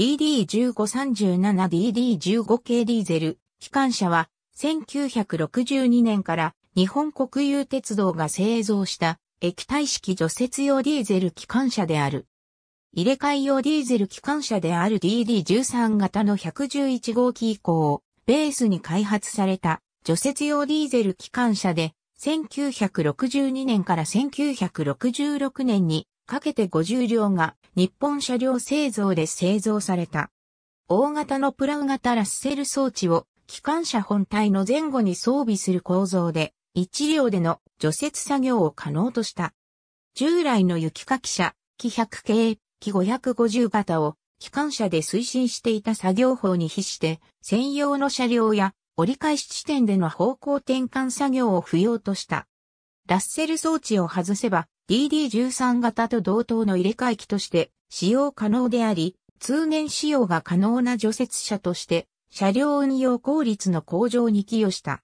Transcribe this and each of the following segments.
DD1537DD15 系ディーゼル、機関車は、1962年から日本国有鉄道が製造した液体式除雪用ディーゼル機関車である。入れ替え用ディーゼル機関車である DD13 型の111号機以降、ベースに開発された除雪用ディーゼル機関車で、1962年から1966年にかけて50両が日本車両製造で製造された。大型のプラウ型ラッセル装置を機関車本体の前後に装備する構造で、1両での除雪作業を可能とした。従来の雪かき車、機100系、機550型を機関車で推進していた作業法に比して、専用の車両や折り返し地点での方向転換作業を不要とした。ラッセル装置を外せば、DD13 型と同等の入れ替え機として使用可能であり、通年使用が可能な除雪車として、車両運用効率の向上に寄与した。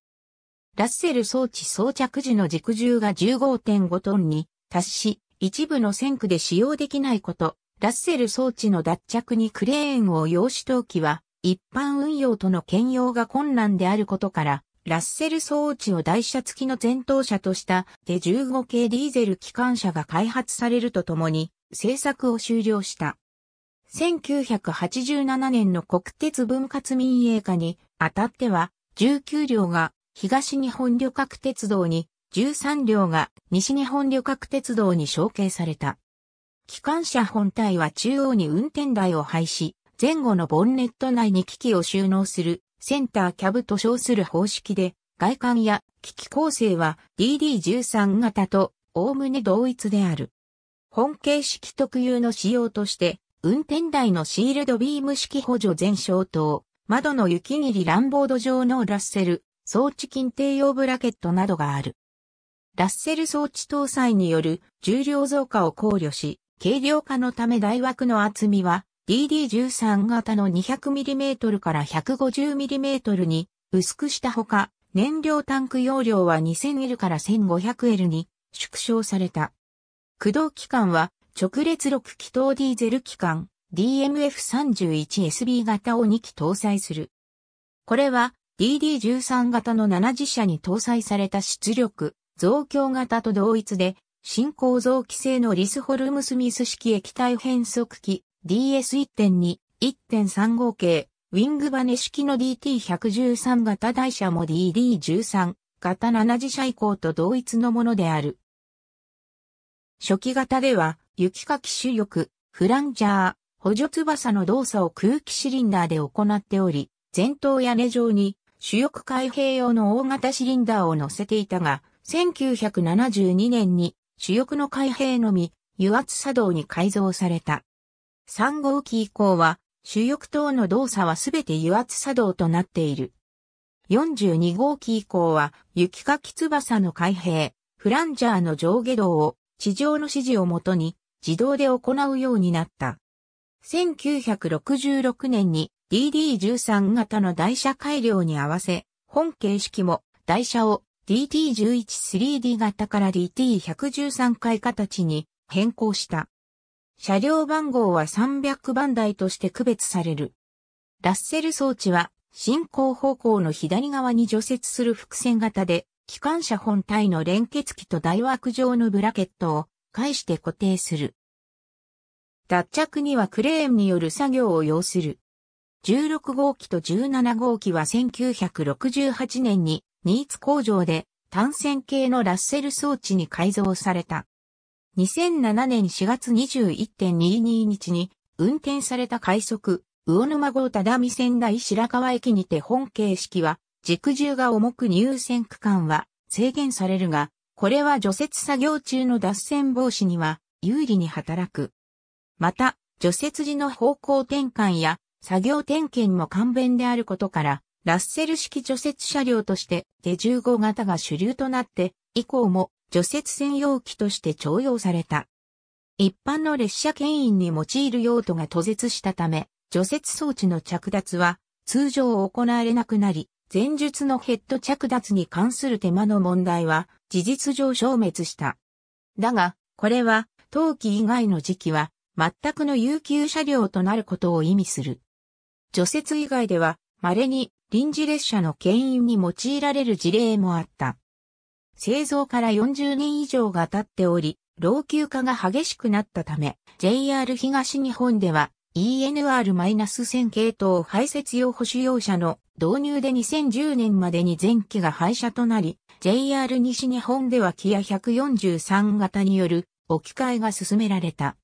ラッセル装置装着時の軸重が15.5トンに達し、一部の線区で使用できないこと、ラッセル装置の脱着にクレーンを意し陶器は、一般運用との兼用が困難であることから、ラッセル装置を台車付きの前頭車としたで15系ディーゼル機関車が開発されるとともに製作を終了した。1987年の国鉄分割民営化にあたっては19両が東日本旅客鉄道に13両が西日本旅客鉄道に承継された。機関車本体は中央に運転台を配し、前後のボンネット内に機器を収納するセンターキャブと称する方式で、外観や機器構成は DD13 型とおおむね同一である。本形式特有の仕様として、運転台のシールドビーム式補助全消灯、窓の雪切りランボード状のラッセル、装置近定用ブラケットなどがある。ラッセル装置搭載による重量増加を考慮し、軽量化のため大枠の厚みは DD13 型の 200mm から 150mm に薄くしたほか、燃料タンク容量は 2000L から 1500L に縮小された。駆動機関は直列6気筒ディーゼル機関 DMF31SB 型を2機搭載する。これは DD13 型の7自車に搭載された出力増強型と同一で、新構造規制のリスホルムスミス式液体変速機 DS1.2、1.3合計、ウィングバネ式の DT113 型台車も DD13 型7次車以降と同一のものである。初期型では、雪かき主力、フランジャー、補助翼の動作を空気シリンダーで行っており、前頭屋根上に主翼開閉用の大型シリンダーを乗せていたが、1972年に主翼の開閉のみ、油圧作動に改造された。3号機以降は、主翼等の動作はすべて油圧作動となっている。42号機以降は、雪かき翼の開閉、フランジャーの上下動を地上の指示をもとに自動で行うようになった。1966年に DD13 型の台車改良に合わせ、本形式も台車を DT113D 型から DT113 回形に変更した。車両番号は300番台として区別される。ラッセル装置は進行方向の左側に除雪する伏線型で、機関車本体の連結機と台枠状のブラケットを介して固定する。脱着にはクレーンによる作業を要する。16号機と17号機は1968年にニーツ工場で単線系のラッセル装置に改造された。2007年4月21.22日に運転された快速、魚沼号只見線大白川駅にて本形式は、軸重が重く入線区間は制限されるが、これは除雪作業中の脱線防止には有利に働く。また、除雪時の方向転換や作業点検も簡便であることから、ラッセル式除雪車両として手15型が主流となって、以降も除雪専用機として徴用された。一般の列車牽引に用いる用途が途絶したため、除雪装置の着脱は通常行われなくなり、前述のヘッド着脱に関する手間の問題は事実上消滅した。だが、これは冬季以外の時期は全くの有給車両となることを意味する。除雪以外では稀に臨時列車の牽引に用いられる事例もあった。製造から40年以上が経っており、老朽化が激しくなったため、JR 東日本では ENR-1000 系統排泄用保守用車の導入で2010年までに前期が廃車となり、JR 西日本ではキア143型による置き換えが進められた。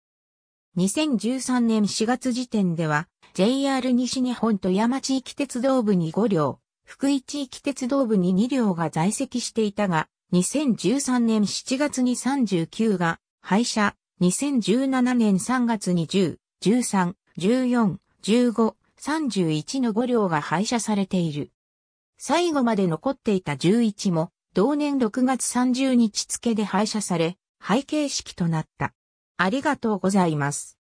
2013年4月時点では、JR 西日本と山地域鉄道部に5両、福井地域鉄道部に2両が在籍していたが、2013年7月に39が廃車、2017年3月に10、13、14、15、31の5両が廃車されている。最後まで残っていた11も、同年6月30日付で廃車され、廃形式となった。ありがとうございます。